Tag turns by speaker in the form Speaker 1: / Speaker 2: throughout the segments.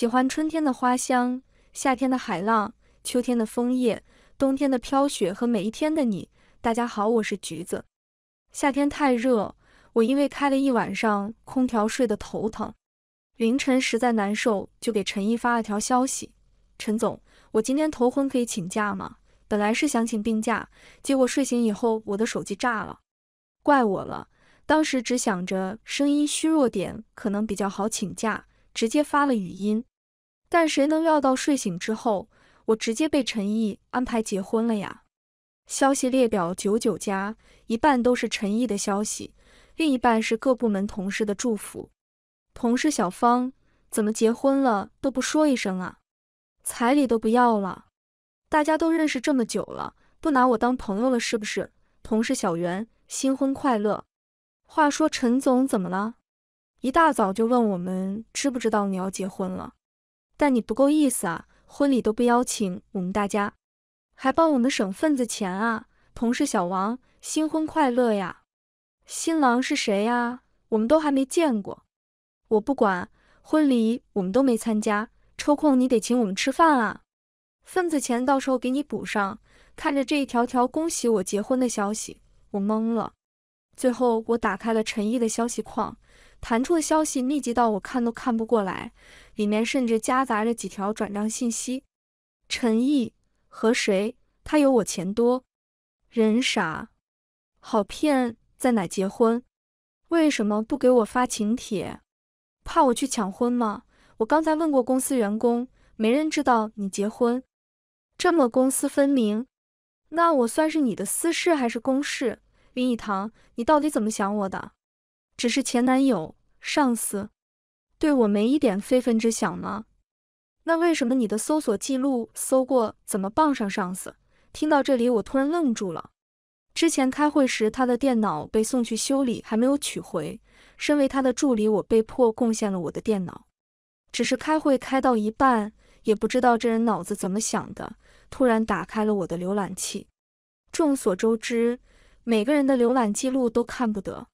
Speaker 1: 喜欢春天的花香，夏天的海浪，秋天的枫叶，冬天的飘雪和每一天的你。大家好，我是橘子。夏天太热，我因为开了一晚上空调睡得头疼，凌晨实在难受，就给陈毅发了条消息。陈总，我今天头昏，可以请假吗？本来是想请病假，结果睡醒以后我的手机炸了，怪我了。当时只想着声音虚弱点可能比较好请假，直接发了语音。但谁能料到，睡醒之后，我直接被陈毅安排结婚了呀！消息列表九九加，一半都是陈毅的消息，另一半是各部门同事的祝福。同事小芳，怎么结婚了都不说一声啊？彩礼都不要了？大家都认识这么久了，不拿我当朋友了是不是？同事小袁，新婚快乐！话说陈总怎么了？一大早就问我们知不知道你要结婚了？但你不够意思啊！婚礼都不邀请我们大家，还帮我们省份子钱啊！同事小王，新婚快乐呀！新郎是谁呀？我们都还没见过。我不管，婚礼我们都没参加，抽空你得请我们吃饭啊！份子钱到时候给你补上。看着这一条条恭喜我结婚的消息，我懵了。最后，我打开了陈毅的消息框。弹出的消息密集到我看都看不过来，里面甚至夹杂着几条转账信息。陈毅和谁？他有我钱多，人傻，好骗，在哪结婚？为什么不给我发请帖？怕我去抢婚吗？我刚才问过公司员工，没人知道你结婚。这么公私分明，那我算是你的私事还是公事？林以堂，你到底怎么想我的？只是前男友，上司对我没一点非分之想吗？那为什么你的搜索记录搜过怎么傍上上司？听到这里，我突然愣住了。之前开会时，他的电脑被送去修理，还没有取回。身为他的助理，我被迫贡献了我的电脑。只是开会开到一半，也不知道这人脑子怎么想的，突然打开了我的浏览器。众所周知，每个人的浏览记录都看不得。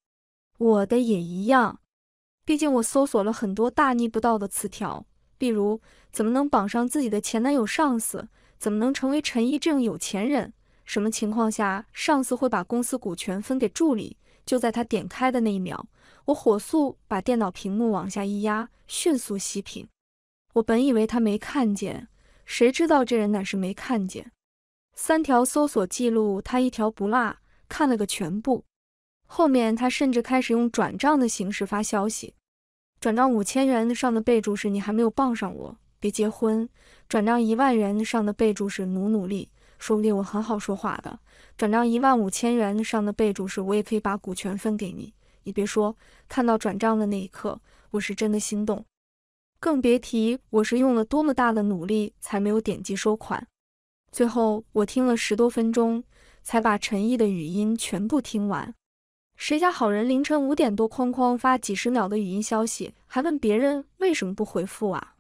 Speaker 1: 我的也一样，毕竟我搜索了很多大逆不道的词条，例如怎么能绑上自己的前男友上司，怎么能成为陈毅这种有钱人，什么情况下上司会把公司股权分给助理？就在他点开的那一秒，我火速把电脑屏幕往下一压，迅速熄屏。我本以为他没看见，谁知道这人乃是没看见，三条搜索记录他一条不落看了个全部。后面他甚至开始用转账的形式发消息，转账五千元上的备注是“你还没有傍上我，别结婚”。转账一万元上的备注是“努努力，说不定我很好说话的”。转账一万五千元上的备注是我也可以把股权分给你。你别说，看到转账的那一刻，我是真的心动，更别提我是用了多么大的努力才没有点击收款。最后我听了十多分钟，才把陈毅的语音全部听完。谁家好人凌晨五点多哐哐发几十秒的语音消息，还问别人为什么不回复啊？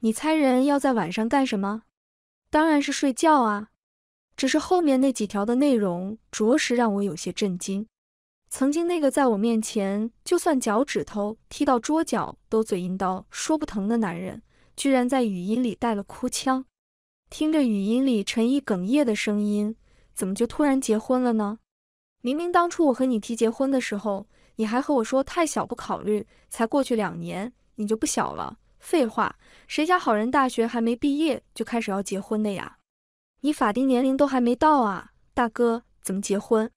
Speaker 1: 你猜人要在晚上干什么？当然是睡觉啊。只是后面那几条的内容着实让我有些震惊。曾经那个在我面前就算脚趾头踢到桌角都嘴硬到说不疼的男人，居然在语音里带了哭腔。听着语音里陈毅哽咽的声音，怎么就突然结婚了呢？明明当初我和你提结婚的时候，你还和我说太小不考虑。才过去两年，你就不小了？废话，谁家好人大学还没毕业就开始要结婚的呀？你法定年龄都还没到啊，大哥怎么结婚？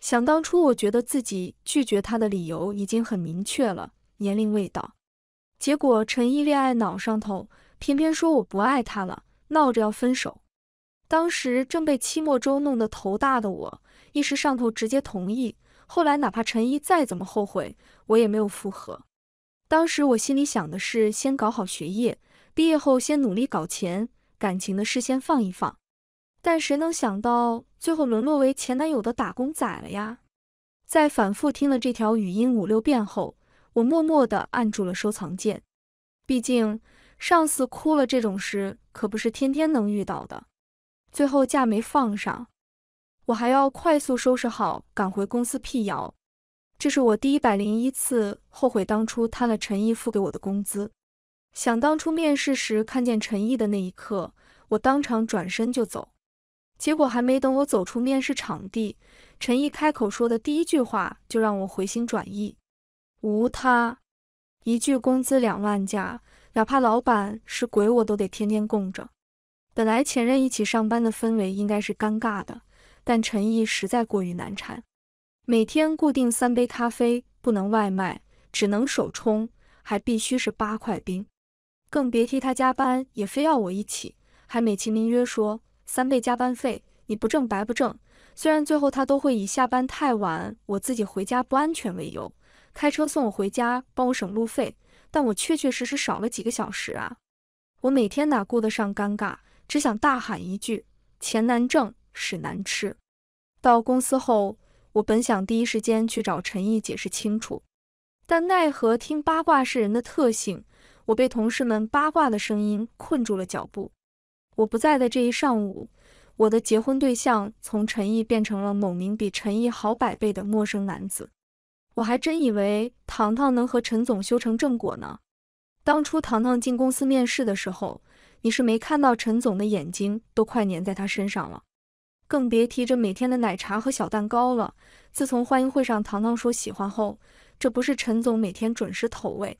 Speaker 1: 想当初我觉得自己拒绝他的理由已经很明确了，年龄未到。结果陈毅恋爱脑上头，偏偏说我不爱他了，闹着要分手。当时正被期末周弄得头大的我。一时上头直接同意，后来哪怕陈一再怎么后悔，我也没有复合。当时我心里想的是，先搞好学业，毕业后先努力搞钱，感情的事先放一放。但谁能想到，最后沦落为前男友的打工仔了呀？在反复听了这条语音五六遍后，我默默的按住了收藏键。毕竟上司哭了这种事，可不是天天能遇到的。最后假没放上。我还要快速收拾好，赶回公司辟谣。这是我第一百零一次后悔当初贪了陈毅付给我的工资。想当初面试时看见陈毅的那一刻，我当场转身就走。结果还没等我走出面试场地，陈毅开口说的第一句话就让我回心转意。无他，一句工资两万加，哪怕老板是鬼，我都得天天供着。本来前任一起上班的氛围应该是尴尬的。但陈毅实在过于难缠，每天固定三杯咖啡，不能外卖，只能手冲，还必须是八块冰。更别提他加班也非要我一起，还美其名曰说三倍加班费，你不挣白不挣。虽然最后他都会以下班太晚，我自己回家不安全为由，开车送我回家，帮我省路费，但我确确实实少了几个小时啊。我每天哪顾得上尴尬，只想大喊一句：钱难挣。屎难吃。到公司后，我本想第一时间去找陈毅解释清楚，但奈何听八卦是人的特性，我被同事们八卦的声音困住了脚步。我不在的这一上午，我的结婚对象从陈毅变成了某名比陈毅好百倍的陌生男子。我还真以为糖糖能和陈总修成正果呢。当初糖糖进公司面试的时候，你是没看到陈总的眼睛都快粘在他身上了。更别提这每天的奶茶和小蛋糕了。自从欢迎会上糖糖说喜欢后，这不是陈总每天准时投喂，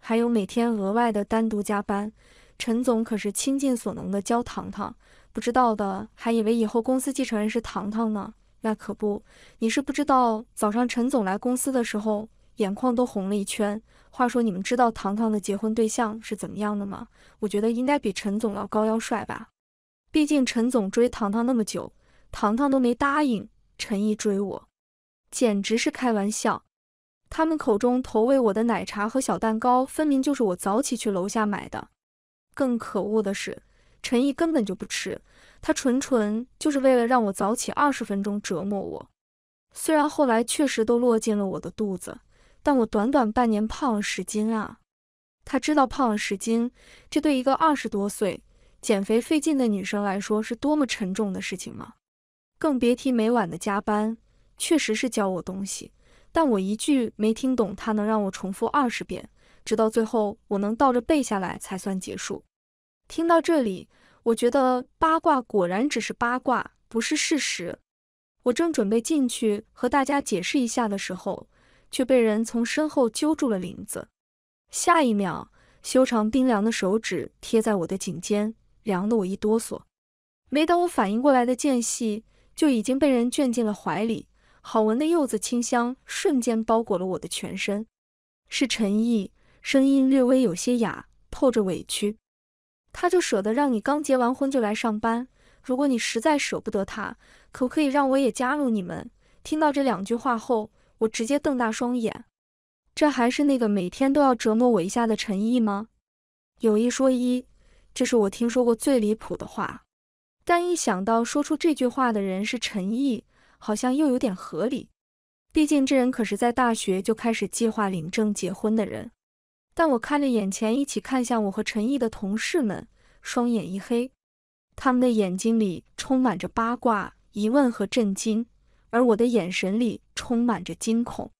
Speaker 1: 还有每天额外的单独加班，陈总可是倾尽所能的教糖糖。不知道的还以为以后公司继承人是糖糖呢。那可不，你是不知道早上陈总来公司的时候眼眶都红了一圈。话说你们知道糖糖的结婚对象是怎么样的吗？我觉得应该比陈总要高要帅吧。毕竟陈总追糖糖那么久，糖糖都没答应。陈毅追我，简直是开玩笑。他们口中投喂我的奶茶和小蛋糕，分明就是我早起去楼下买的。更可恶的是，陈毅根本就不吃，他纯纯就是为了让我早起二十分钟折磨我。虽然后来确实都落进了我的肚子，但我短短半年胖了十斤啊！他知道胖了十斤，这对一个二十多岁。减肥费劲的女生来说是多么沉重的事情吗？更别提每晚的加班，确实是教我东西，但我一句没听懂，他能让我重复二十遍，直到最后我能倒着背下来才算结束。听到这里，我觉得八卦果然只是八卦，不是事实。我正准备进去和大家解释一下的时候，却被人从身后揪住了领子，下一秒，修长冰凉的手指贴在我的颈肩。凉的我一哆嗦，没等我反应过来的间隙，就已经被人卷进了怀里，好闻的柚子清香瞬间包裹了我的全身。是陈毅，声音略微有些哑，透着委屈。他就舍得让你刚结完婚就来上班？如果你实在舍不得他，可不可以让我也加入你们？听到这两句话后，我直接瞪大双眼，这还是那个每天都要折磨我一下的陈毅吗？有一说一。这是我听说过最离谱的话，但一想到说出这句话的人是陈毅，好像又有点合理。毕竟这人可是在大学就开始计划领证结婚的人。但我看着眼前一起看向我和陈毅的同事们，双眼一黑。他们的眼睛里充满着八卦、疑问和震惊，而我的眼神里充满着惊恐。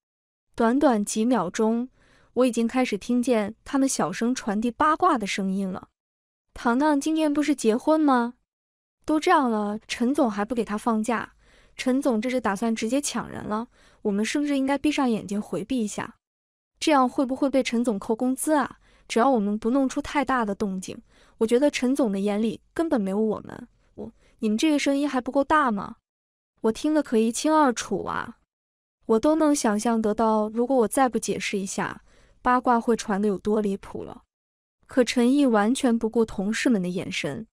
Speaker 1: 短短几秒钟，我已经开始听见他们小声传递八卦的声音了。糖糖今天不是结婚吗？都这样了，陈总还不给他放假？陈总这是打算直接抢人了？我们是不是应该闭上眼睛回避一下？这样会不会被陈总扣工资啊？只要我们不弄出太大的动静，我觉得陈总的眼里根本没有我们。我你们这个声音还不够大吗？我听得可一清二楚啊！我都能想象得到，如果我再不解释一下，八卦会传的有多离谱了。可陈毅完全不顾同事们的眼神，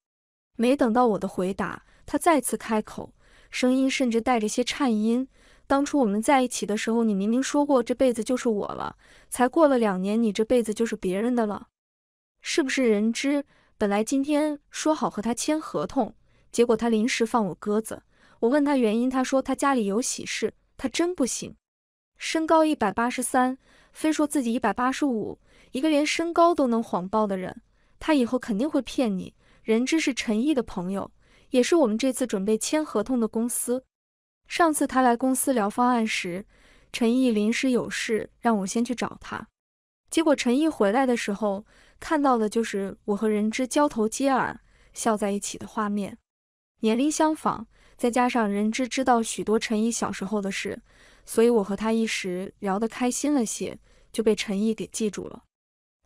Speaker 1: 没等到我的回答，他再次开口，声音甚至带着些颤音。当初我们在一起的时候，你明明说过这辈子就是我了，才过了两年，你这辈子就是别人的了，是不是人知？本来今天说好和他签合同，结果他临时放我鸽子。我问他原因，他说他家里有喜事，他真不行。身高一百八十三，非说自己一百八十五。一个连身高都能谎报的人，他以后肯定会骗你。人之是陈毅的朋友，也是我们这次准备签合同的公司。上次他来公司聊方案时，陈毅临时有事，让我先去找他。结果陈毅回来的时候，看到的就是我和人之交头接耳、笑在一起的画面。年龄相仿，再加上人之知道许多陈毅小时候的事，所以我和他一时聊得开心了些，就被陈毅给记住了。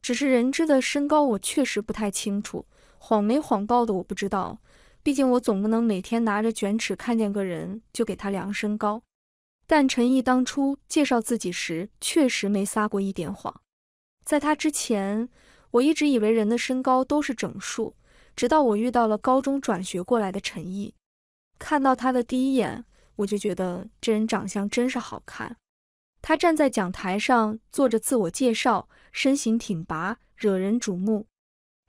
Speaker 1: 只是人质的身高，我确实不太清楚，谎没谎报的我不知道，毕竟我总不能每天拿着卷尺，看见个人就给他量身高。但陈毅当初介绍自己时，确实没撒过一点谎。在他之前，我一直以为人的身高都是整数，直到我遇到了高中转学过来的陈毅。看到他的第一眼，我就觉得这人长相真是好看。他站在讲台上做着自我介绍。身形挺拔，惹人瞩目，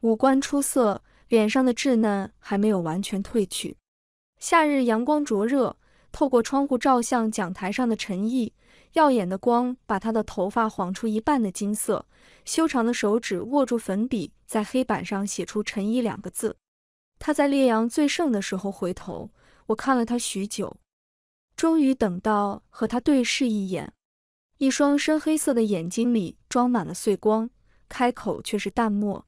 Speaker 1: 五官出色，脸上的稚嫩还没有完全褪去。夏日阳光灼热，透过窗户照向讲台上的陈毅，耀眼的光把他的头发晃出一半的金色。修长的手指握住粉笔，在黑板上写出“陈毅”两个字。他在烈阳最盛的时候回头，我看了他许久，终于等到和他对视一眼。一双深黑色的眼睛里装满了碎光，开口却是淡漠。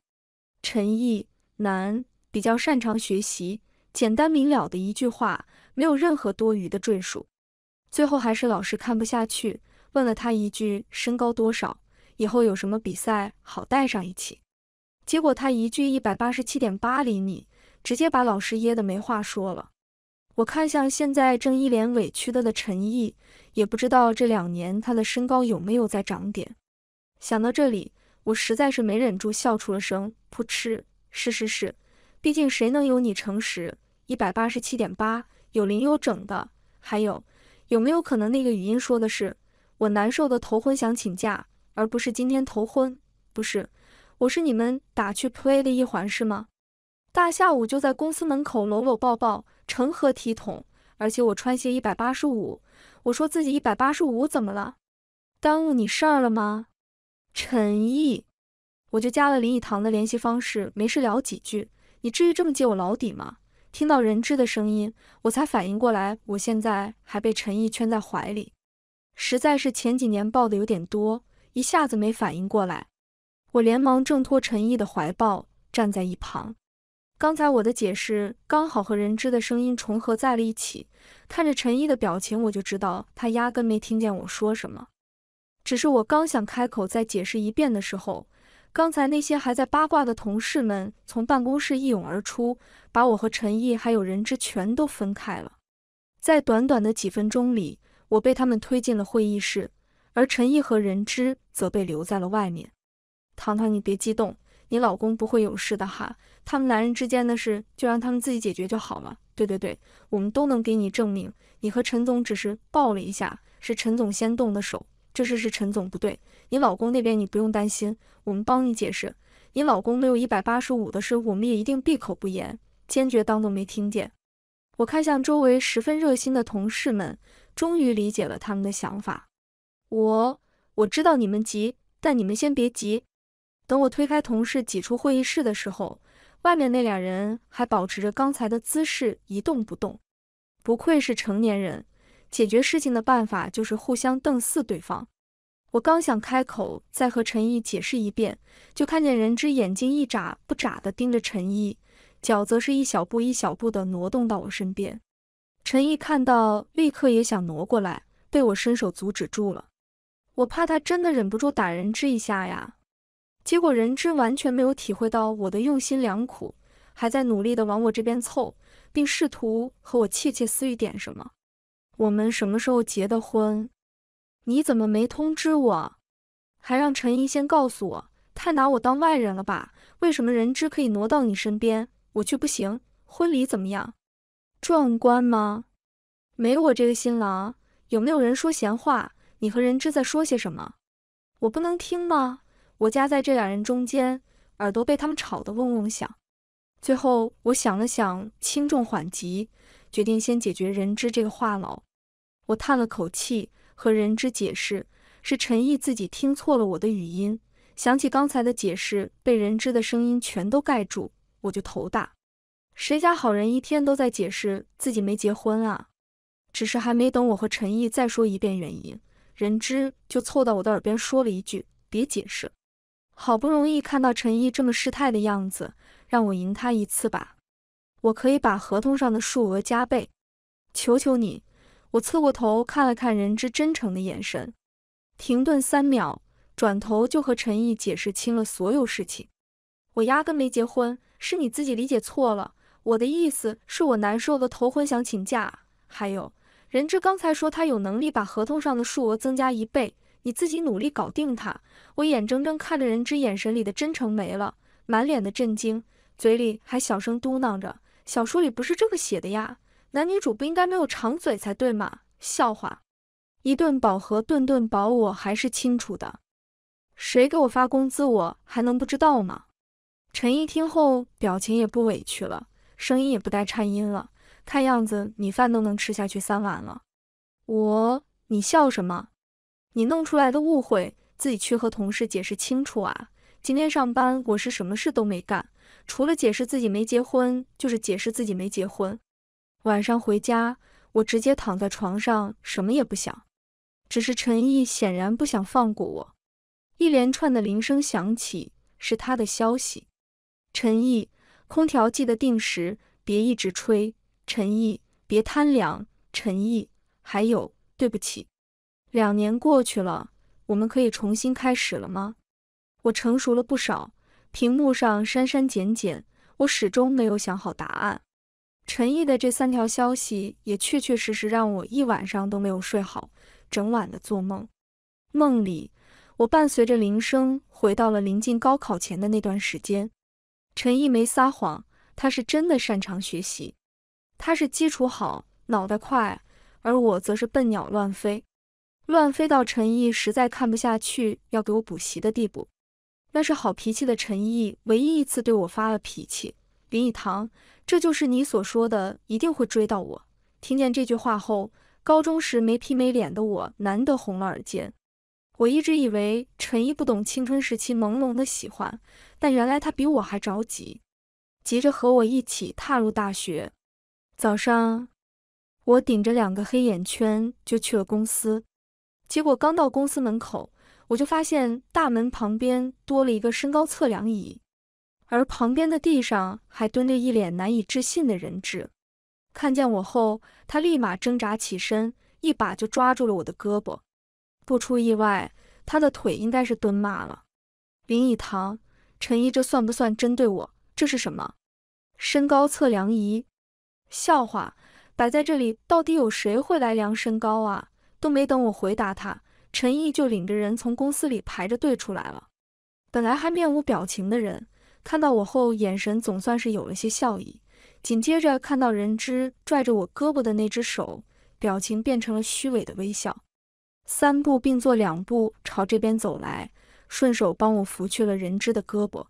Speaker 1: 陈毅，男，比较擅长学习，简单明了的一句话，没有任何多余的赘述。最后还是老师看不下去，问了他一句身高多少，以后有什么比赛好带上一起。结果他一句一百八十七点八厘米，直接把老师噎得没话说了。我看向现在正一脸委屈的的陈毅，也不知道这两年他的身高有没有再长点。想到这里，我实在是没忍住笑出了声，噗嗤！是是是，毕竟谁能有你诚实？一百八十七点八，有零有整的。还有，有没有可能那个语音说的是我难受的头昏想请假，而不是今天头昏？不是，我是你们打去 play 的一环是吗？大下午就在公司门口搂搂抱抱。成何体统！而且我穿鞋一百八十五，我说自己一百八十五怎么了？耽误你事儿了吗？陈毅，我就加了林以堂的联系方式，没事聊几句。你至于这么揭我老底吗？听到人质的声音，我才反应过来，我现在还被陈毅圈在怀里，实在是前几年抱的有点多，一下子没反应过来。我连忙挣脱陈毅的怀抱，站在一旁。刚才我的解释刚好和人芝的声音重合在了一起，看着陈毅的表情，我就知道他压根没听见我说什么。只是我刚想开口再解释一遍的时候，刚才那些还在八卦的同事们从办公室一涌而出，把我和陈毅还有人芝全都分开了。在短短的几分钟里，我被他们推进了会议室，而陈毅和人之则被留在了外面。糖糖，你别激动。你老公不会有事的哈，他们男人之间的事就让他们自己解决就好了。对对对，我们都能给你证明，你和陈总只是抱了一下，是陈总先动的手，这事是陈总不对。你老公那边你不用担心，我们帮你解释，你老公没有一百八十五的事，我们也一定闭口不言，坚决当做没听见。我看向周围十分热心的同事们，终于理解了他们的想法。我我知道你们急，但你们先别急。等我推开同事挤出会议室的时候，外面那俩人还保持着刚才的姿势一动不动。不愧是成年人，解决事情的办法就是互相瞪视对方。我刚想开口再和陈毅解释一遍，就看见人质眼睛一眨不眨的盯着陈毅，脚则是一小步一小步的挪动到我身边。陈毅看到，立刻也想挪过来，被我伸手阻止住了。我怕他真的忍不住打人质一下呀。结果人之完全没有体会到我的用心良苦，还在努力的往我这边凑，并试图和我窃窃私语点什么。我们什么时候结的婚？你怎么没通知我？还让陈怡先告诉我，太拿我当外人了吧？为什么人之可以挪到你身边，我却不行？婚礼怎么样？壮观吗？没我这个新郎，有没有人说闲话？你和人之在说些什么？我不能听吗？我夹在这两人中间，耳朵被他们吵得嗡嗡响。最后，我想了想轻重缓急，决定先解决人之这个话痨。我叹了口气，和人之解释是陈毅自己听错了我的语音。想起刚才的解释被人之的声音全都盖住，我就头大。谁家好人一天都在解释自己没结婚啊？只是还没等我和陈毅再说一遍原因，人之就凑到我的耳边说了一句：“别解释。”好不容易看到陈毅这么失态的样子，让我赢他一次吧，我可以把合同上的数额加倍，求求你！我侧过头看了看人之真诚的眼神，停顿三秒，转头就和陈毅解释清了所有事情。我压根没结婚，是你自己理解错了。我的意思是我难受的头昏，想请假。还有，人之刚才说他有能力把合同上的数额增加一倍。你自己努力搞定他，我眼睁睁看着人之眼神里的真诚没了，满脸的震惊，嘴里还小声嘟囔着：“小说里不是这么写的呀，男女主不应该没有长嘴才对吗？”笑话，一顿饱和顿顿饱，我还是清楚的。谁给我发工资，我还能不知道吗？陈毅听后，表情也不委屈了，声音也不带颤音了，看样子米饭都能吃下去三碗了。我，你笑什么？你弄出来的误会，自己去和同事解释清楚啊！今天上班我是什么事都没干，除了解释自己没结婚，就是解释自己没结婚。晚上回家，我直接躺在床上，什么也不想。只是陈毅显然不想放过我，一连串的铃声响起，是他的消息。陈毅，空调记得定时，别一直吹。陈毅，别贪凉。陈毅，还有，对不起。两年过去了，我们可以重新开始了吗？我成熟了不少。屏幕上删删减减，我始终没有想好答案。陈毅的这三条消息也确确实实让我一晚上都没有睡好，整晚的做梦。梦里，我伴随着铃声回到了临近高考前的那段时间。陈毅没撒谎，他是真的擅长学习，他是基础好、脑袋快，而我则是笨鸟乱飞。乱飞到陈毅实在看不下去，要给我补习的地步。那是好脾气的陈毅唯一一次对我发了脾气。林以堂，这就是你所说的一定会追到我。听见这句话后，高中时没皮没脸的我难得红了耳尖。我一直以为陈毅不懂青春时期朦胧的喜欢，但原来他比我还着急，急着和我一起踏入大学。早上，我顶着两个黑眼圈就去了公司。结果刚到公司门口，我就发现大门旁边多了一个身高测量仪，而旁边的地上还蹲着一脸难以置信的人质。看见我后，他立马挣扎起身，一把就抓住了我的胳膊。不出意外，他的腿应该是蹲麻了。林以堂，陈怡，这算不算针对我？这是什么身高测量仪？笑话摆在这里，到底有谁会来量身高啊？都没等我回答，他陈毅就领着人从公司里排着队出来了。本来还面无表情的人，看到我后眼神总算是有了些笑意。紧接着看到人芝拽着我胳膊的那只手，表情变成了虚伪的微笑。三步并作两步朝这边走来，顺手帮我拂去了人芝的胳膊。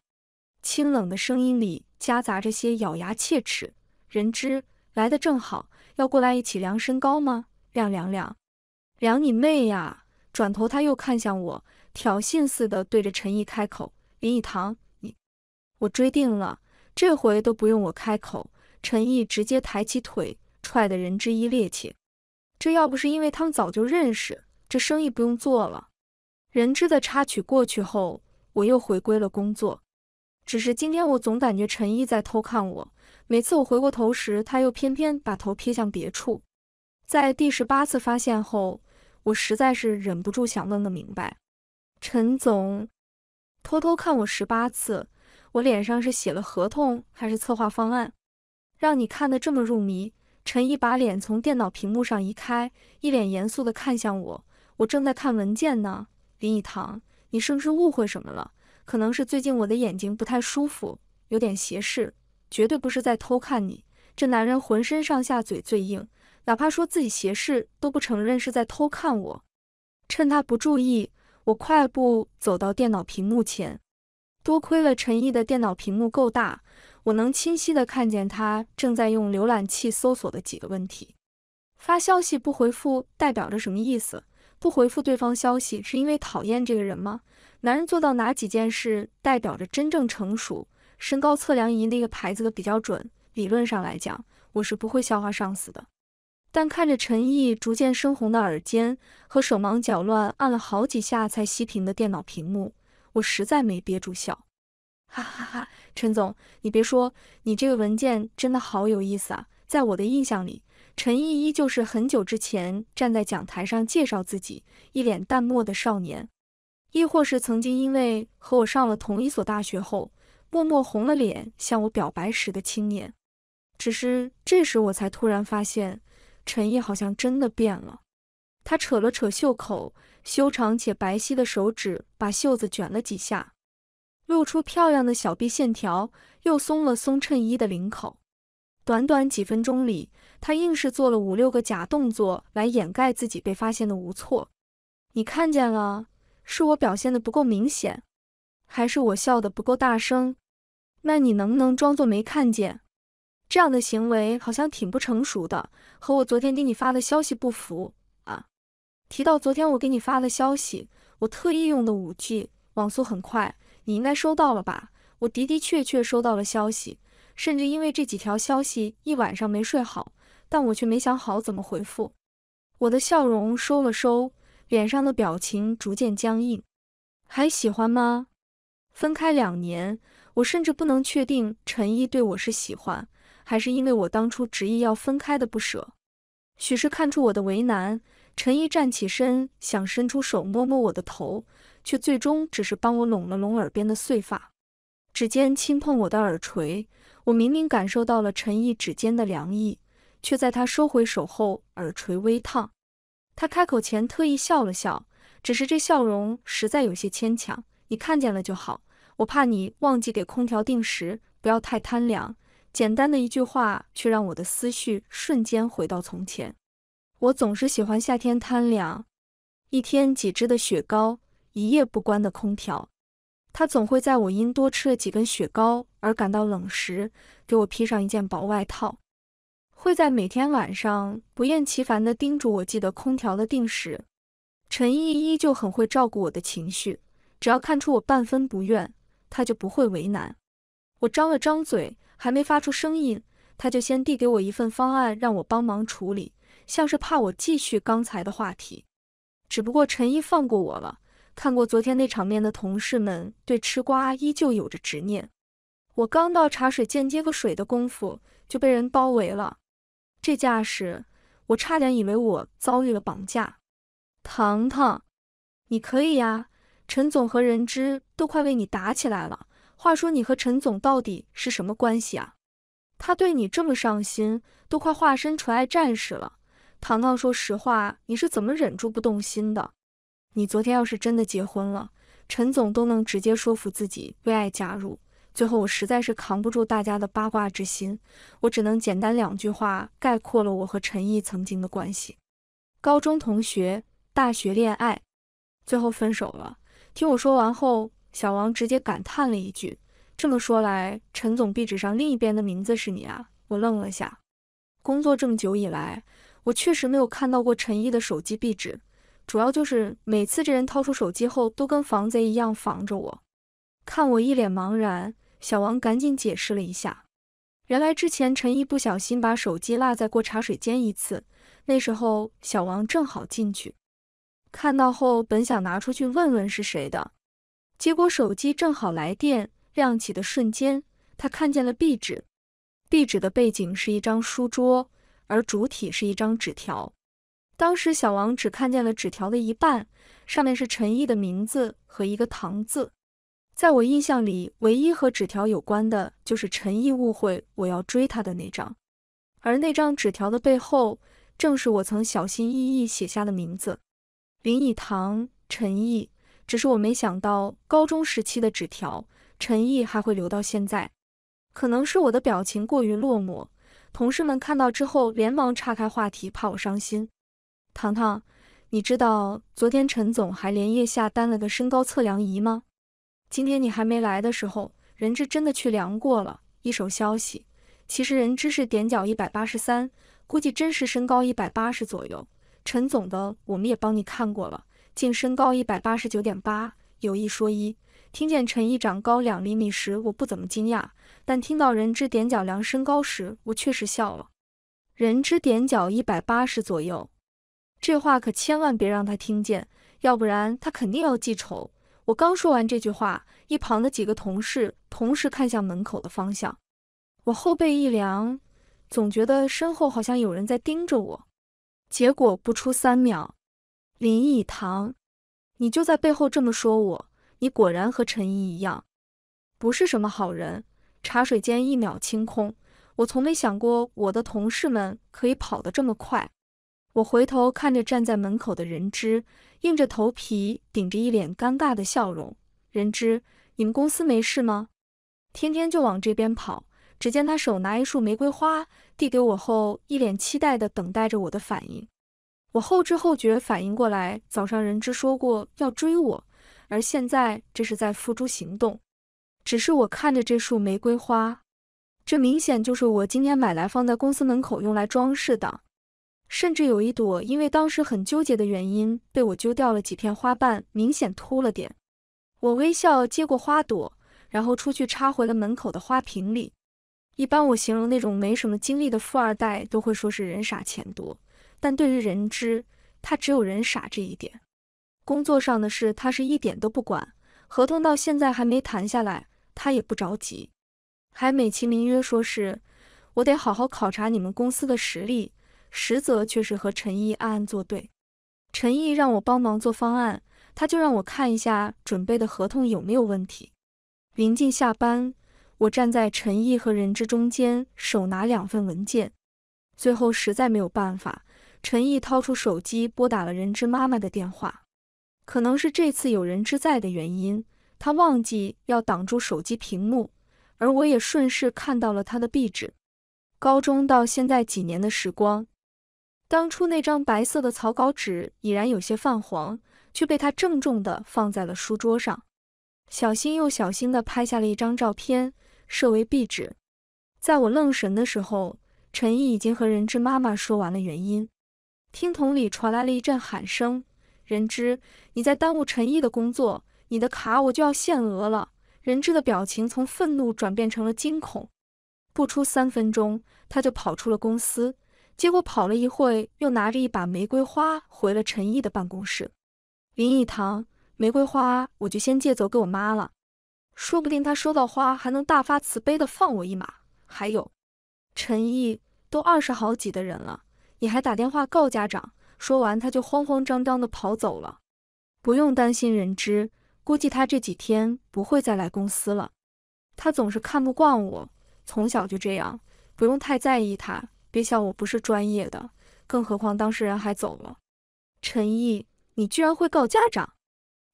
Speaker 1: 清冷的声音里夹杂着些咬牙切齿。人芝来的正好，要过来一起量身高吗？量量量。量你妹呀！转头他又看向我，挑衅似的对着陈毅开口：“林以堂，你我追定了，这回都不用我开口。”陈毅直接抬起腿踹的人之一趔趄。这要不是因为他们早就认识，这生意不用做了。人质的插曲过去后，我又回归了工作。只是今天我总感觉陈毅在偷看我，每次我回过头时，他又偏偏把头瞥向别处。在第十八次发现后。我实在是忍不住想问个明白，陈总，偷偷看我十八次，我脸上是写了合同还是策划方案，让你看得这么入迷？陈毅把脸从电脑屏幕上移开，一脸严肃地看向我。我正在看文件呢，林以堂，你是不是误会什么了？可能是最近我的眼睛不太舒服，有点斜视，绝对不是在偷看你。这男人浑身上下嘴最硬。哪怕说自己斜视都不承认是在偷看我。趁他不注意，我快步走到电脑屏幕前。多亏了陈毅的电脑屏幕够大，我能清晰的看见他正在用浏览器搜索的几个问题。发消息不回复代表着什么意思？不回复对方消息是因为讨厌这个人吗？男人做到哪几件事代表着真正成熟？身高测量仪那个牌子的比较准。理论上来讲，我是不会笑话上司的。但看着陈毅逐渐深红的耳尖和手忙脚乱按了好几下才熄屏的电脑屏幕，我实在没憋住笑，哈哈哈！陈总，你别说，你这个文件真的好有意思啊！在我的印象里，陈毅依旧是很久之前站在讲台上介绍自己、一脸淡漠的少年，亦或是曾经因为和我上了同一所大学后默默红了脸向我表白时的青年。只是这时我才突然发现。陈毅好像真的变了。他扯了扯袖口，修长且白皙的手指把袖子卷了几下，露出漂亮的小臂线条，又松了松衬衣的领口。短短几分钟里，他硬是做了五六个假动作来掩盖自己被发现的无措。你看见了，是我表现的不够明显，还是我笑的不够大声？那你能不能装作没看见？这样的行为好像挺不成熟的，和我昨天给你发的消息不符啊！提到昨天我给你发的消息，我特意用的五 G 网速很快，你应该收到了吧？我的的确确收到了消息，甚至因为这几条消息一晚上没睡好，但我却没想好怎么回复。我的笑容收了收，脸上的表情逐渐僵硬。还喜欢吗？分开两年，我甚至不能确定陈毅对我是喜欢。还是因为我当初执意要分开的不舍。许是看出我的为难，陈毅站起身，想伸出手摸摸我的头，却最终只是帮我拢了拢耳边的碎发，指尖轻碰我的耳垂。我明明感受到了陈毅指尖的凉意，却在他收回手后，耳垂微烫。他开口前特意笑了笑，只是这笑容实在有些牵强。你看见了就好，我怕你忘记给空调定时，不要太贪凉。简单的一句话，却让我的思绪瞬间回到从前。我总是喜欢夏天贪凉，一天几支的雪糕，一夜不关的空调。他总会在我因多吃了几根雪糕而感到冷时，给我披上一件薄外套；会在每天晚上不厌其烦地叮嘱我记得空调的定时。陈毅依旧很会照顾我的情绪，只要看出我半分不愿，他就不会为难我。张了张嘴。还没发出声音，他就先递给我一份方案，让我帮忙处理，像是怕我继续刚才的话题。只不过陈毅放过我了。看过昨天那场面的同事们，对吃瓜依旧有着执念。我刚到茶水，间接个水的功夫，就被人包围了。这架势，我差点以为我遭遇了绑架。糖糖，你可以呀！陈总和人之都快为你打起来了。话说你和陈总到底是什么关系啊？他对你这么上心，都快化身纯爱战士了。糖糖，说实话，你是怎么忍住不动心的？你昨天要是真的结婚了，陈总都能直接说服自己为爱加入。最后我实在是扛不住大家的八卦之心，我只能简单两句话概括了我和陈毅曾经的关系：高中同学，大学恋爱，最后分手了。听我说完后。小王直接感叹了一句：“这么说来，陈总壁纸上另一边的名字是你啊？”我愣了下，工作这么久以来，我确实没有看到过陈毅的手机壁纸，主要就是每次这人掏出手机后，都跟防贼一样防着我。看我一脸茫然，小王赶紧解释了一下，原来之前陈毅不小心把手机落在过茶水间一次，那时候小王正好进去，看到后本想拿出去问问是谁的。结果手机正好来电亮起的瞬间，他看见了壁纸。壁纸的背景是一张书桌，而主体是一张纸条。当时小王只看见了纸条的一半，上面是陈毅的名字和一个唐字。在我印象里，唯一和纸条有关的就是陈毅误会我要追他的那张，而那张纸条的背后，正是我曾小心翼翼写下的名字：林以堂、陈毅。只是我没想到，高中时期的纸条陈毅还会留到现在。可能是我的表情过于落寞，同事们看到之后连忙岔开话题，怕我伤心。糖糖，你知道昨天陈总还连夜下单了个身高测量仪吗？今天你还没来的时候，人质真的去量过了，一手消息。其实人质是踮脚一百八十三，估计真实身高一百八十左右。陈总的我们也帮你看过了。净身高一百八十九点八。有一说一，听见陈毅长高两厘米时，我不怎么惊讶；但听到人之踮脚量身高时，我确实笑了。人之踮脚一百八十左右，这话可千万别让他听见，要不然他肯定要记仇。我刚说完这句话，一旁的几个同事同时看向门口的方向，我后背一凉，总觉得身后好像有人在盯着我。结果不出三秒。林以棠，你就在背后这么说我，你果然和陈怡一样，不是什么好人。茶水间一秒清空，我从没想过我的同事们可以跑得这么快。我回头看着站在门口的人之，硬着头皮，顶着一脸尴尬的笑容。人之，你们公司没事吗？天天就往这边跑。只见他手拿一束玫瑰花递给我后，一脸期待的等待着我的反应。我后知后觉反应过来，早上人之说过要追我，而现在这是在付诸行动。只是我看着这束玫瑰花，这明显就是我今天买来放在公司门口用来装饰的，甚至有一朵因为当时很纠结的原因，被我揪掉了几片花瓣，明显秃了点。我微笑接过花朵，然后出去插回了门口的花瓶里。一般我形容那种没什么经历的富二代，都会说是人傻钱多。但对于人知，他只有人傻这一点。工作上的事，他是一点都不管。合同到现在还没谈下来，他也不着急，还美其名曰说是我得好好考察你们公司的实力。实则却是和陈毅暗暗作对。陈毅让我帮忙做方案，他就让我看一下准备的合同有没有问题。临近下班，我站在陈毅和人芝中间，手拿两份文件。最后实在没有办法。陈毅掏出手机，拨打了人质妈妈的电话。可能是这次有人质在的原因，他忘记要挡住手机屏幕，而我也顺势看到了他的壁纸。高中到现在几年的时光，当初那张白色的草稿纸已然有些泛黄，却被他郑重地放在了书桌上。小心又小心地拍下了一张照片，设为壁纸。在我愣神的时候，陈毅已经和人质妈妈说完了原因。听筒里传来了一阵喊声：“人知，你在耽误陈毅的工作，你的卡我就要限额了。”人知的表情从愤怒转变成了惊恐。不出三分钟，他就跑出了公司，结果跑了一会，又拿着一把玫瑰花回了陈毅的办公室。林奕堂，玫瑰花我就先借走给我妈了，说不定她收到花还能大发慈悲的放我一马。还有，陈毅都二十好几的人了。你还打电话告家长？说完，他就慌慌张张地跑走了。不用担心人知，估计他这几天不会再来公司了。他总是看不惯我，从小就这样，不用太在意他。别笑，我不是专业的，更何况当事人还走了。陈毅，你居然会告家长？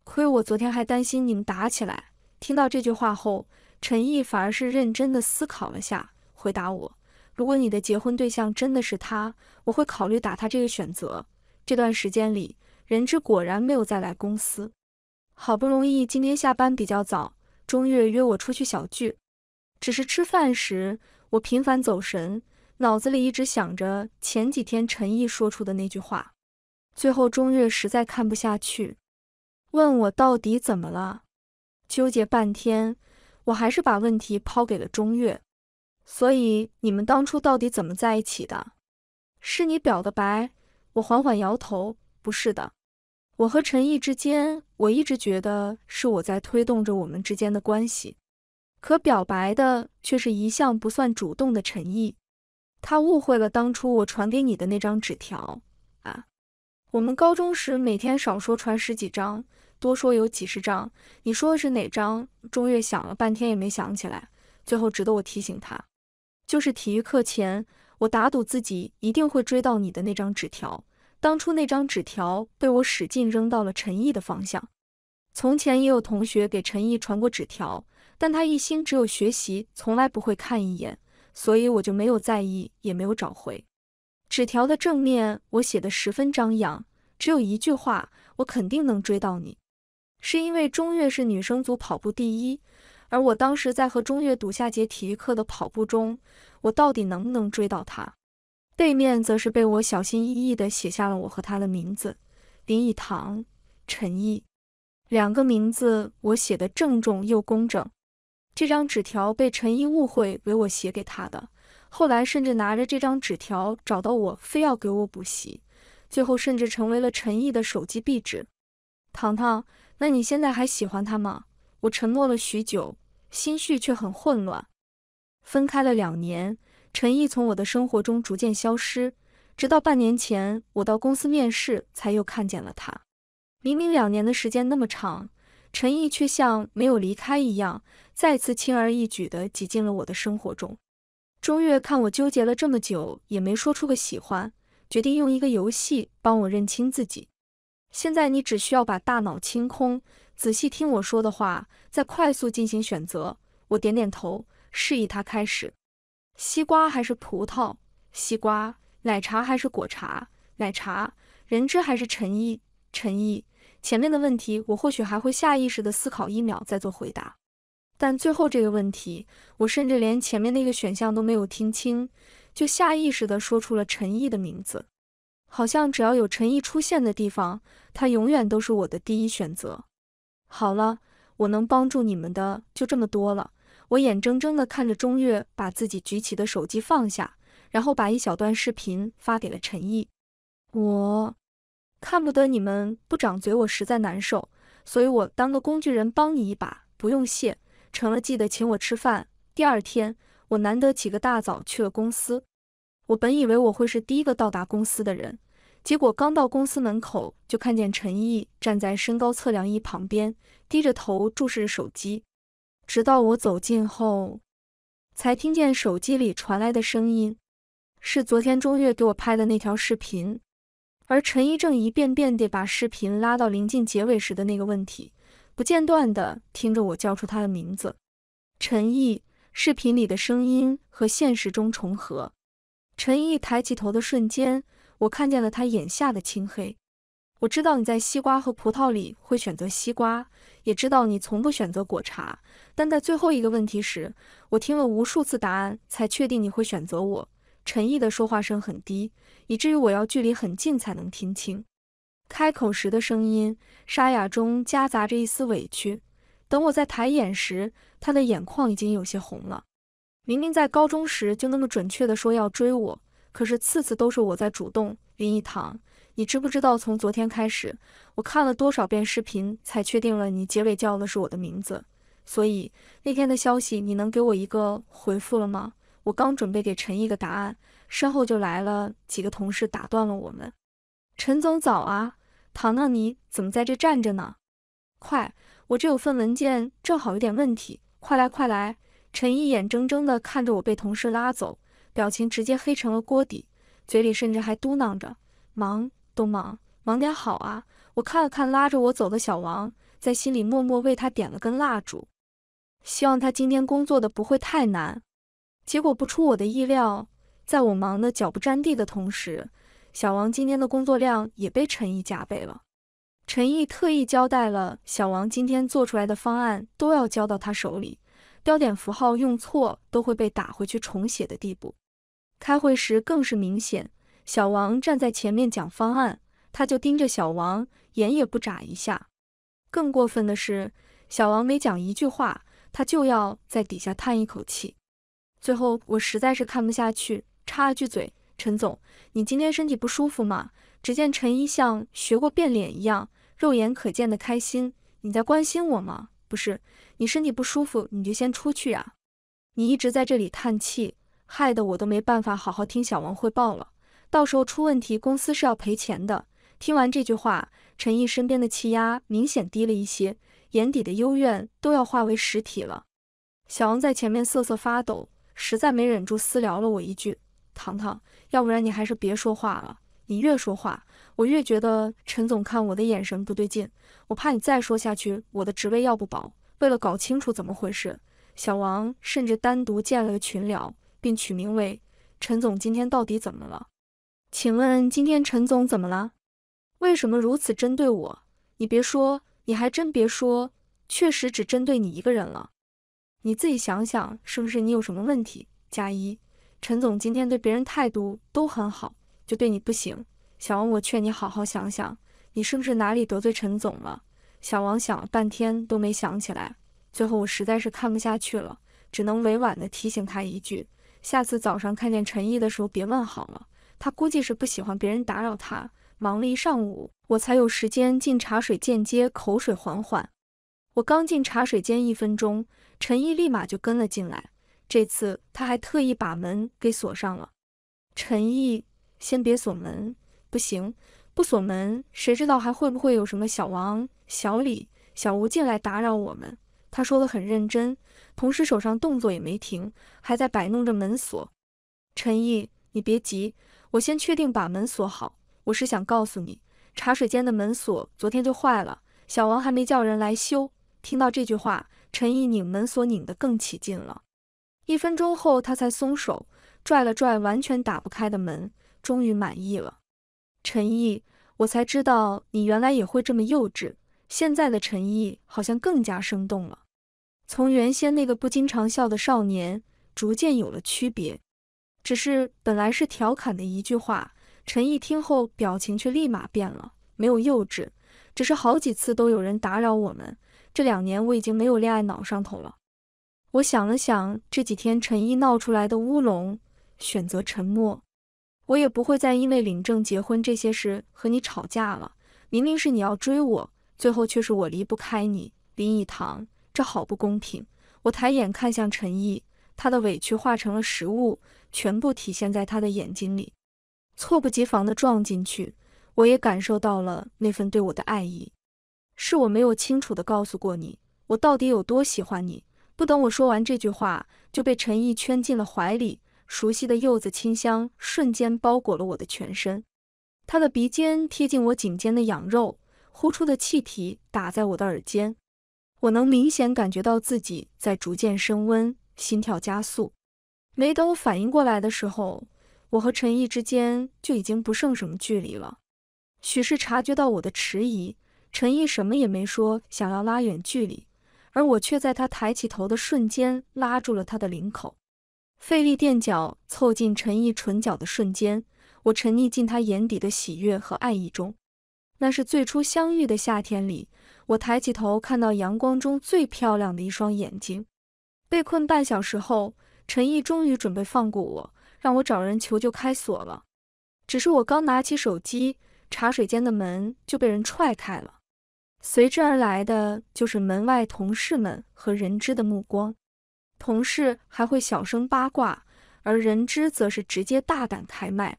Speaker 1: 亏我昨天还担心你们打起来。听到这句话后，陈毅反而是认真地思考了下，回答我。如果你的结婚对象真的是他，我会考虑打他这个选择。这段时间里，人质果然没有再来公司。好不容易今天下班比较早，钟月约我出去小聚。只是吃饭时，我频繁走神，脑子里一直想着前几天陈毅说出的那句话。最后，钟月实在看不下去，问我到底怎么了。纠结半天，我还是把问题抛给了钟月。所以你们当初到底怎么在一起的？是你表的白？我缓缓摇头，不是的。我和陈毅之间，我一直觉得是我在推动着我们之间的关系，可表白的却是一向不算主动的陈毅。他误会了当初我传给你的那张纸条啊！我们高中时每天少说传十几张，多说有几十张。你说的是哪张？钟月想了半天也没想起来，最后值得我提醒他。就是体育课前，我打赌自己一定会追到你的那张纸条。当初那张纸条被我使劲扔到了陈毅的方向。从前也有同学给陈毅传过纸条，但他一心只有学习，从来不会看一眼，所以我就没有在意，也没有找回。纸条的正面我写的十分张扬，只有一句话：我肯定能追到你。是因为钟越是女生组跑步第一。而我当时在和钟越赌下节体育课的跑步中，我到底能不能追到他？背面则是被我小心翼翼地写下了我和他的名字，林以棠、陈毅。两个名字我写的郑重又工整。这张纸条被陈毅误会为我写给他的，后来甚至拿着这张纸条找到我，非要给我补习，最后甚至成为了陈毅的手机壁纸。糖糖，那你现在还喜欢他吗？我沉默了许久，心绪却很混乱。分开了两年，陈毅从我的生活中逐渐消失，直到半年前我到公司面试，才又看见了他。明明两年的时间那么长，陈毅却像没有离开一样，再次轻而易举地挤进了我的生活中。周月看我纠结了这么久也没说出个喜欢，决定用一个游戏帮我认清自己。现在你只需要把大脑清空。仔细听我说的话，再快速进行选择。我点点头，示意他开始。西瓜还是葡萄？西瓜。奶茶还是果茶？奶茶。人芝还是陈毅？陈毅。前面的问题我或许还会下意识的思考一秒再做回答，但最后这个问题，我甚至连前面那个选项都没有听清，就下意识的说出了陈毅的名字。好像只要有陈毅出现的地方，他永远都是我的第一选择。好了，我能帮助你们的就这么多了。我眼睁睁的看着钟月把自己举起的手机放下，然后把一小段视频发给了陈毅。我看不得你们不长嘴，我实在难受，所以我当个工具人帮你一把，不用谢。成了，记得请我吃饭。第二天，我难得起个大早去了公司。我本以为我会是第一个到达公司的人。结果刚到公司门口，就看见陈毅站在身高测量仪旁边，低着头注视着手机。直到我走近后，才听见手机里传来的声音，是昨天钟月给我拍的那条视频。而陈毅正一遍遍地把视频拉到临近结尾时的那个问题，不间断地听着我叫出他的名字。陈毅，视频里的声音和现实中重合。陈毅抬起头的瞬间。我看见了他眼下的青黑，我知道你在西瓜和葡萄里会选择西瓜，也知道你从不选择果茶，但在最后一个问题时，我听了无数次答案才确定你会选择我。陈毅的说话声很低，以至于我要距离很近才能听清开口时的声音，沙哑中夹杂着一丝委屈。等我在抬眼时，他的眼眶已经有些红了。明明在高中时就那么准确地说要追我。可是次次都是我在主动，林一堂，你知不知道从昨天开始，我看了多少遍视频才确定了你结尾叫的是我的名字？所以那天的消息，你能给我一个回复了吗？我刚准备给陈毅个答案，身后就来了几个同事，打断了我们。陈总早啊，唐唐你怎么在这站着呢？快，我这有份文件，正好有点问题，快来快来！陈毅眼睁睁地看着我被同事拉走。表情直接黑成了锅底，嘴里甚至还嘟囔着：“忙都忙，忙点好啊。”我看了看拉着我走的小王，在心里默默为他点了根蜡烛，希望他今天工作的不会太难。结果不出我的意料，在我忙得脚不沾地的同时，小王今天的工作量也被陈毅加倍了。陈毅特意交代了，小王今天做出来的方案都要交到他手里，标点符号用错都会被打回去重写的地步。开会时更是明显，小王站在前面讲方案，他就盯着小王，眼也不眨一下。更过分的是，小王每讲一句话，他就要在底下叹一口气。最后我实在是看不下去，插了句嘴：“陈总，你今天身体不舒服吗？”只见陈一像学过变脸一样，肉眼可见的开心。你在关心我吗？不是，你身体不舒服，你就先出去啊！你一直在这里叹气。害得我都没办法好好听小王汇报了，到时候出问题，公司是要赔钱的。听完这句话，陈毅身边的气压明显低了一些，眼底的幽怨都要化为实体了。小王在前面瑟瑟发抖，实在没忍住私聊了我一句：“糖糖，要不然你还是别说话了，你越说话，我越觉得陈总看我的眼神不对劲，我怕你再说下去，我的职位要不保。”为了搞清楚怎么回事，小王甚至单独建了个群聊。并取名为陈总。今天到底怎么了？请问今天陈总怎么了？为什么如此针对我？你别说，你还真别说，确实只针对你一个人了。你自己想想，是不是你有什么问题？加一，陈总今天对别人态度都很好，就对你不行。小王，我劝你好好想想，你是不是哪里得罪陈总了？小王想了半天都没想起来，最后我实在是看不下去了，只能委婉地提醒他一句。下次早上看见陈毅的时候，别问好了，他估计是不喜欢别人打扰他。忙了一上午，我才有时间进茶水间接口水缓缓。我刚进茶水间一分钟，陈毅立马就跟了进来。这次他还特意把门给锁上了。陈毅，先别锁门，不行，不锁门，谁知道还会不会有什么小王、小李、小吴进来打扰我们？他说的很认真。同时手上动作也没停，还在摆弄着门锁。陈毅，你别急，我先确定把门锁好。我是想告诉你，茶水间的门锁昨天就坏了，小王还没叫人来修。听到这句话，陈毅拧门锁拧得更起劲了。一分钟后，他才松手，拽了拽完全打不开的门，终于满意了。陈毅，我才知道你原来也会这么幼稚。现在的陈毅好像更加生动了。从原先那个不经常笑的少年，逐渐有了区别。只是本来是调侃的一句话，陈毅听后表情却立马变了，没有幼稚，只是好几次都有人打扰我们。这两年我已经没有恋爱脑上头了。我想了想，这几天陈毅闹出来的乌龙，选择沉默。我也不会再因为领证结婚这些事和你吵架了。明明是你要追我，最后却是我离不开你，林以堂。这好不公平！我抬眼看向陈毅，他的委屈化成了食物，全部体现在他的眼睛里。猝不及防地撞进去，我也感受到了那份对我的爱意。是我没有清楚地告诉过你，我到底有多喜欢你。不等我说完这句话，就被陈毅圈进了怀里，熟悉的柚子清香瞬间包裹了我的全身。他的鼻尖贴近我颈间的痒肉，呼出的气体打在我的耳尖。我能明显感觉到自己在逐渐升温，心跳加速。没等我反应过来的时候，我和陈毅之间就已经不剩什么距离了。许是察觉到我的迟疑，陈毅什么也没说，想要拉远距离，而我却在他抬起头的瞬间拉住了他的领口，费力垫脚凑近陈毅唇角的瞬间，我沉溺进他眼底的喜悦和爱意中。那是最初相遇的夏天里。我抬起头，看到阳光中最漂亮的一双眼睛。被困半小时后，陈毅终于准备放过我，让我找人求救开锁了。只是我刚拿起手机，茶水间的门就被人踹开了，随之而来的就是门外同事们和人质的目光。同事还会小声八卦，而人质则是直接大胆开麦：“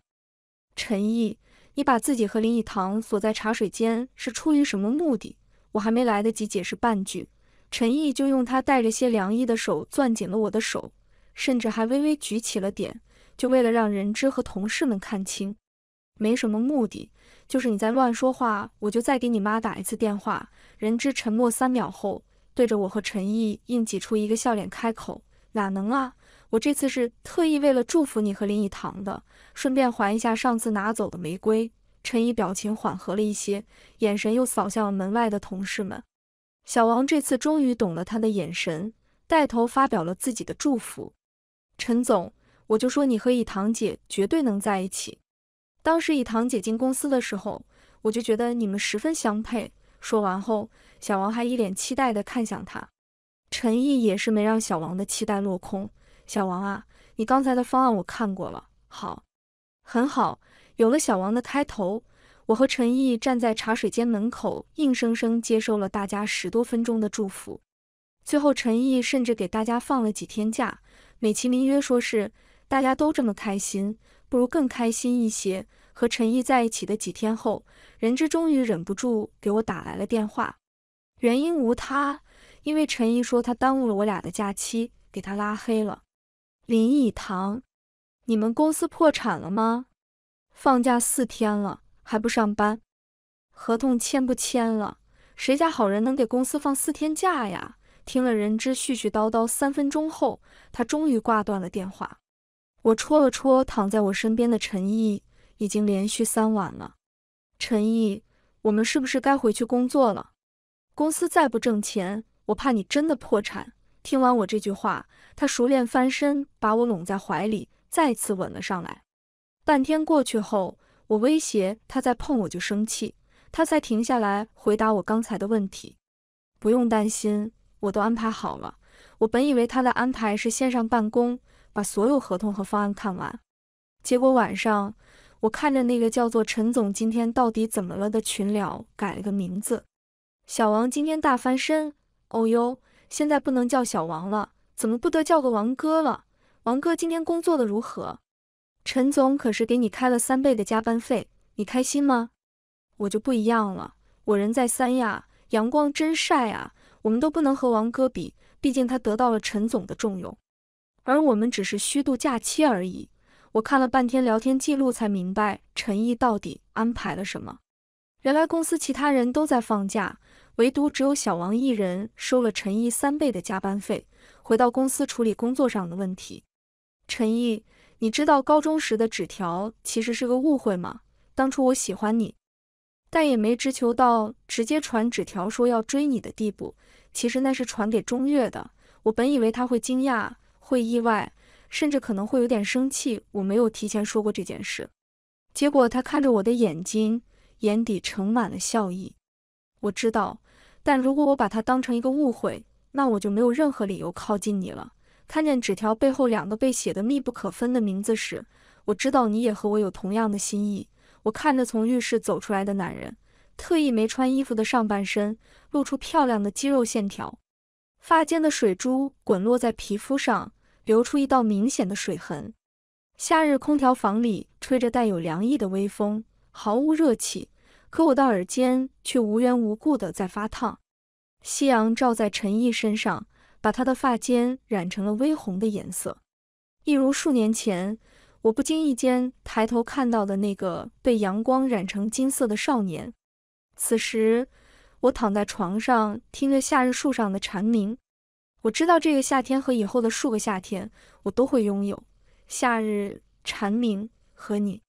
Speaker 1: 陈毅，你把自己和林以堂锁在茶水间是出于什么目的？”我还没来得及解释半句，陈毅就用他带着些凉意的手攥紧了我的手，甚至还微微举起了点，就为了让人质和同事们看清。没什么目的，就是你在乱说话，我就再给你妈打一次电话。人质沉默三秒后，对着我和陈毅硬挤出一个笑脸开口：“哪能啊，我这次是特意为了祝福你和林以堂的，顺便还一下上次拿走的玫瑰。”陈毅表情缓和了一些，眼神又扫向了门外的同事们。小王这次终于懂了他的眼神，带头发表了自己的祝福。陈总，我就说你和以堂姐绝对能在一起。当时以堂姐进公司的时候，我就觉得你们十分相配。说完后，小王还一脸期待的看向他。陈毅也是没让小王的期待落空。小王啊，你刚才的方案我看过了，好，很好。有了小王的开头，我和陈毅站在茶水间门口，硬生生接受了大家十多分钟的祝福。最后，陈毅甚至给大家放了几天假，美其名曰说是大家都这么开心，不如更开心一些。和陈毅在一起的几天后，人之终于忍不住给我打来了电话，原因无他，因为陈毅说他耽误了我俩的假期，给他拉黑了。林以堂，你们公司破产了吗？放假四天了还不上班，合同签不签了？谁家好人能给公司放四天假呀？听了人之絮絮叨叨三分钟后，他终于挂断了电话。我戳了戳躺在我身边的陈毅，已经连续三晚了。陈毅，我们是不是该回去工作了？公司再不挣钱，我怕你真的破产。听完我这句话，他熟练翻身把我拢在怀里，再次吻了上来。半天过去后，我威胁他再碰我就生气，他才停下来回答我刚才的问题。不用担心，我都安排好了。我本以为他的安排是线上办公，把所有合同和方案看完。结果晚上，我看着那个叫做“陈总今天到底怎么了”的群聊，改了个名字。小王今天大翻身，哦哟，现在不能叫小王了，怎么不得叫个王哥了？王哥今天工作的如何？陈总可是给你开了三倍的加班费，你开心吗？我就不一样了，我人在三亚，阳光真晒啊！我们都不能和王哥比，毕竟他得到了陈总的重用，而我们只是虚度假期而已。我看了半天聊天记录才明白陈毅到底安排了什么。原来公司其他人都在放假，唯独只有小王一人收了陈毅三倍的加班费，回到公司处理工作上的问题。陈毅。你知道高中时的纸条其实是个误会吗？当初我喜欢你，但也没直求到直接传纸条说要追你的地步。其实那是传给中月的，我本以为他会惊讶、会意外，甚至可能会有点生气。我没有提前说过这件事，结果他看着我的眼睛，眼底盛满了笑意。我知道，但如果我把它当成一个误会，那我就没有任何理由靠近你了。看见纸条背后两个被写的密不可分的名字时，我知道你也和我有同样的心意。我看着从浴室走出来的男人，特意没穿衣服的上半身露出漂亮的肌肉线条，发间的水珠滚落在皮肤上，流出一道明显的水痕。夏日空调房里吹着带有凉意的微风，毫无热气，可我的耳尖却无缘无故的在发烫。夕阳照在陈毅身上。把他的发尖染成了微红的颜色，一如数年前我不经意间抬头看到的那个被阳光染成金色的少年。此时，我躺在床上，听着夏日树上的蝉鸣。我知道，这个夏天和以后的数个夏天，我都会拥有夏日蝉鸣和你。